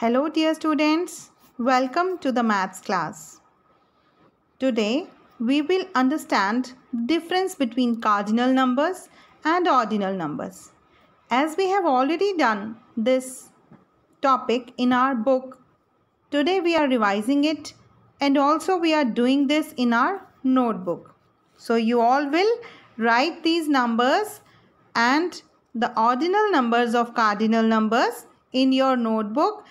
Hello dear students, welcome to the maths class. Today we will understand the difference between cardinal numbers and ordinal numbers. As we have already done this topic in our book, today we are revising it and also we are doing this in our notebook. So you all will write these numbers and the ordinal numbers of cardinal numbers in your notebook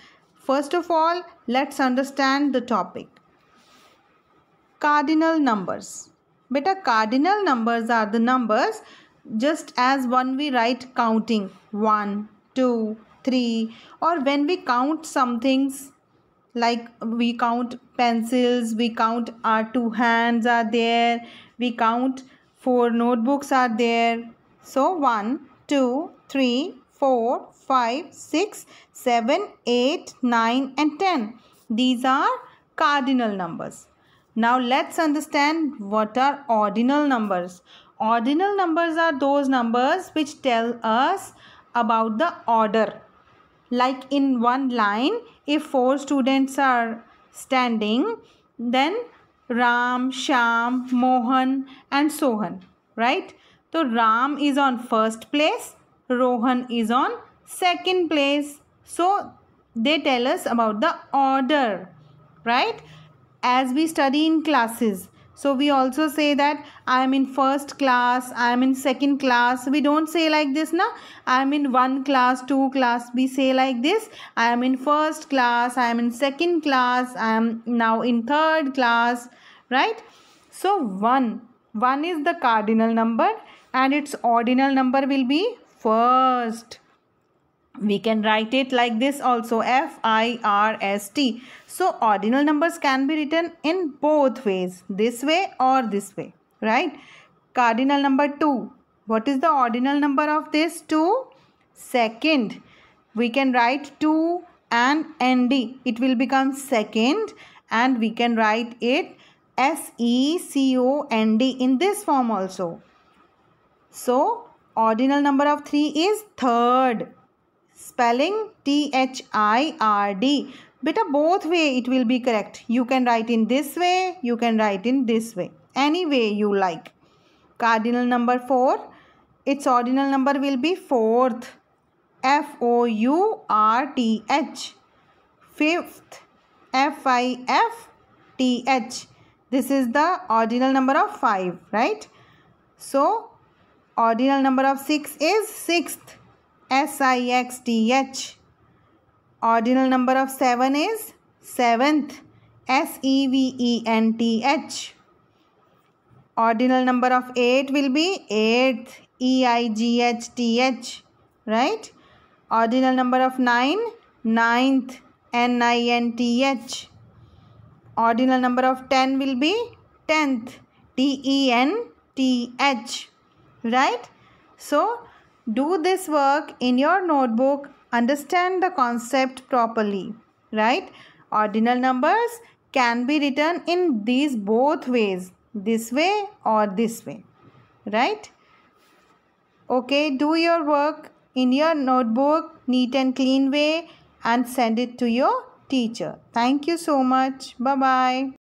First of all, let's understand the topic. Cardinal numbers. Beta cardinal numbers are the numbers just as when we write counting 1, 2, 3 or when we count some things like we count pencils, we count our two hands are there, we count four notebooks are there. So 1, 2, 3, 4, 5, 6, 7, 8, 9 and 10. These are cardinal numbers. Now let's understand what are ordinal numbers. Ordinal numbers are those numbers which tell us about the order. Like in one line, if four students are standing, then Ram, Sham, Mohan and Sohan, right? So Ram is on first place, Rohan is on second place. So they tell us about the order, right? As we study in classes. So we also say that I am in first class, I am in second class. We don't say like this, na? I am in one class, two class. We say like this. I am in first class, I am in second class, I am now in third class, right? So 1. 1 is the cardinal number and its ordinal number will be first we can write it like this also f i r s t so ordinal numbers can be written in both ways this way or this way right cardinal number 2 what is the ordinal number of this 2 second we can write 2 and nd it will become second and we can write it s e c o n d in this form also so ordinal number of 3 is third spelling t h i r d beta both way it will be correct you can write in this way you can write in this way any way you like cardinal number 4 its ordinal number will be fourth f o u r t h fifth f i f t h this is the ordinal number of 5 right so ordinal number of 6 is 6th s-i-x-t-h ordinal number of 7 is 7th s-e-v-e-n-t-h ordinal number of 8 will be 8th e-i-g-h-t-h right ordinal number of 9 ninth n-i-n-t-h ordinal number of 10 will be 10th t-e-n-t-h right? So, do this work in your notebook. Understand the concept properly, right? Ordinal numbers can be written in these both ways. This way or this way, right? Okay, do your work in your notebook, neat and clean way and send it to your teacher. Thank you so much. Bye-bye.